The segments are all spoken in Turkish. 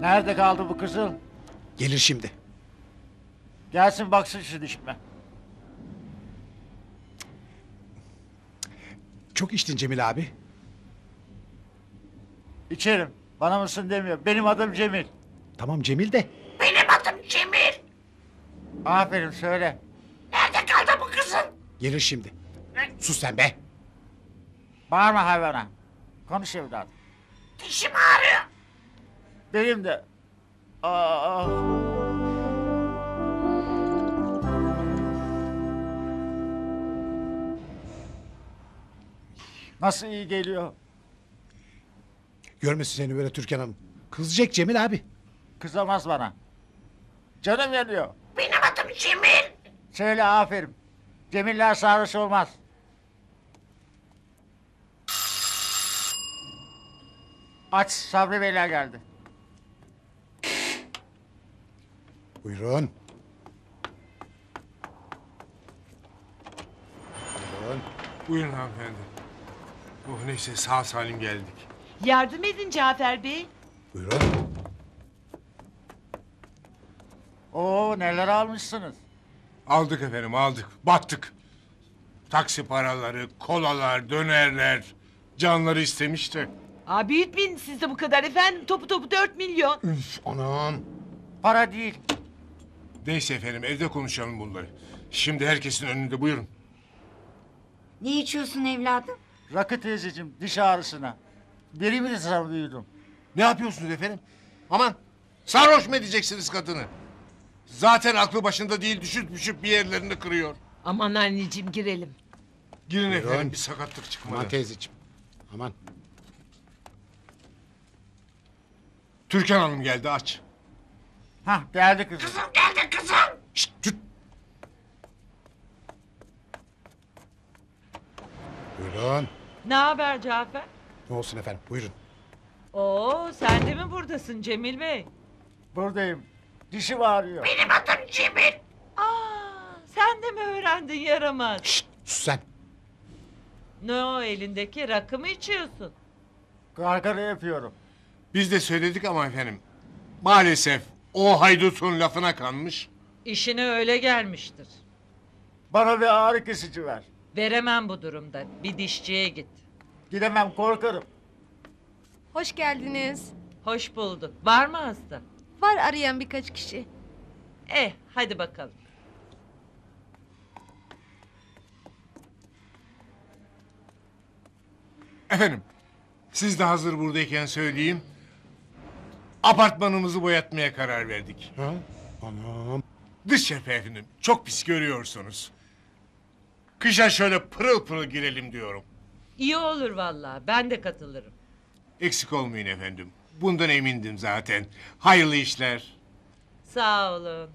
Nerede kaldı bu kızıl? Gelir şimdi. Gelsin baksın şu dişime. Çok içtin Cemil abi. İçerim. Bana mısın demiyor. Benim adım Cemil. Tamam Cemil de. Benim adım Cemil. Aferin söyle. Nerede kaldı bu kızın? Gelir şimdi. Sus sen be. Bağırma hayvana. Konuş evladım. Dişim ağrıyor. Benim de. Aa. Ah. Nasıl iyi geliyor? Görmesin seni böyle Türkan Hanım. Kızacak Cemil abi. Kızamaz bana. Canım yanıyor. Benim adım Cemil. Söyle aferin. Cemiller sarhoş olmaz. Aç Sabri Beyler geldi. Buyurun. Buyurun. Buyurun hanımefendi. Oh neyse sağ salim geldik. Yardım edin Cafer Bey. Buyurun. Oo neler almışsınız? Aldık efendim aldık. Battık. Taksi paraları, kolalar, dönerler. Canları istemişti. Abi büyütmeyin siz de bu kadar efendim. Topu topu dört milyon. Üf anam. Para değil, Neyse efendim evde konuşalım bunları. Şimdi herkesin önünde buyurun. Ne içiyorsun evladım? Rakı teyzeciğim diş ağrısına. Biri de sarılıyordum. Ne yapıyorsunuz efendim? Aman sarhoş mu edeceksiniz kadını? Zaten aklı başında değil düşüp düşüp bir yerlerini kırıyor. Aman anneciğim girelim. Girin efendim bir sakatlık çıkmadı. Aman teyzeciğim. Aman. Türkan Hanım geldi aç. Hah geldi kızım. Kızım geldi kızım. Şşt, tut. Buyurun. Ne haber Cafer? Ne olsun efendim buyurun. Oo sen de mi buradasın Cemil Bey? Buradayım. Dişi ağrıyor. Benim adım Cemil. Aa, sen de mi öğrendin yaramaz? Şşt, sus sen. Ne o elindeki rakı mı içiyorsun? Gargara yapıyorum. Biz de söyledik ama efendim. Maalesef o haydutun lafına kanmış. İşine öyle gelmiştir. Bana bir ağrı kesici ver. Veremem bu durumda. Bir dişçiye git. Gidemem korkarım. Hoş geldiniz. Hoş bulduk. Var mı hasta? Var arayan birkaç kişi. Eh hadi bakalım. Efendim, siz de hazır buradayken söyleyeyim. Apartmanımızı boyatmaya karar verdik. Ha? Anam. Dış cephe efendim. Çok pis görüyorsunuz. Kışa şöyle pırıl pırıl girelim diyorum. İyi olur vallahi. Ben de katılırım. Eksik olmayın efendim. Bundan emindim zaten. Hayırlı işler. Sağ olun.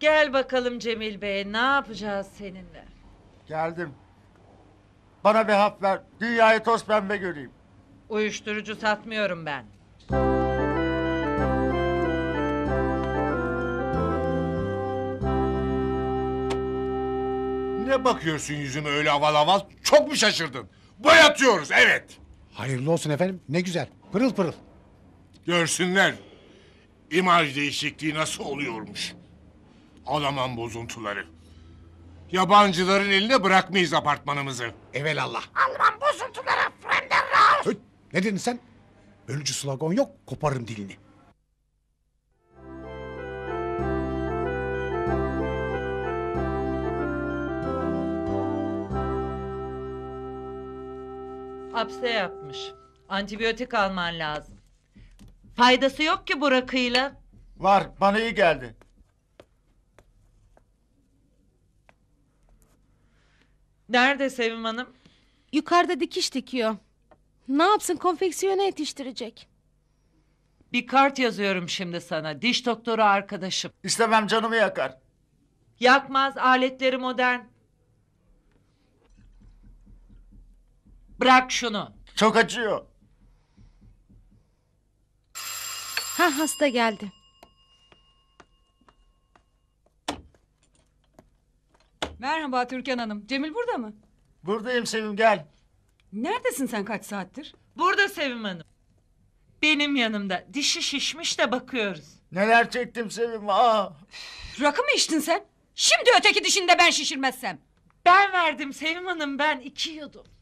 Gel bakalım Cemil Bey. Ne yapacağız seninle? Geldim. Bana bir hap ver. Dünyayı toz pembe göreyim. Uyuşturucu satmıyorum ben. Ne bakıyorsun yüzüme öyle aval aval? Çok mu şaşırdın? Boyatıyoruz evet. Hayırlı olsun efendim. Ne güzel. Pırıl pırıl. Görsünler. İmaj değişikliği nasıl oluyormuş. Alaman bozuntuları. Yabancıların eline bırakmayız apartmanımızı. Evelallah. Alman bozuntuları Frenderraus. Ne dedin sen? Ölücü slogan yok. Koparım dilini. hapse yapmış. Antibiyotik alman lazım. Faydası yok ki bu rakıyla. Var bana iyi geldi. Nerede Sevim Hanım? Yukarıda dikiş dikiyor. Ne yapsın konfeksiyona yetiştirecek. Bir kart yazıyorum şimdi sana. Diş doktoru arkadaşım. İstemem canımı yakar. Yakmaz aletleri modern. Bırak şunu. Çok acıyor. Ha hasta geldi. Merhaba Türkan Hanım. Cemil burada mı? Buradayım Sevim gel. Neredesin sen kaç saattir? Burada Sevim Hanım. Benim yanımda. Dişi şişmiş de bakıyoruz. Neler çektim Sevim aa. Ah. Rakı mı içtin sen? Şimdi öteki dişinde ben şişirmezsem. Ben verdim Sevim Hanım ben iki yudum.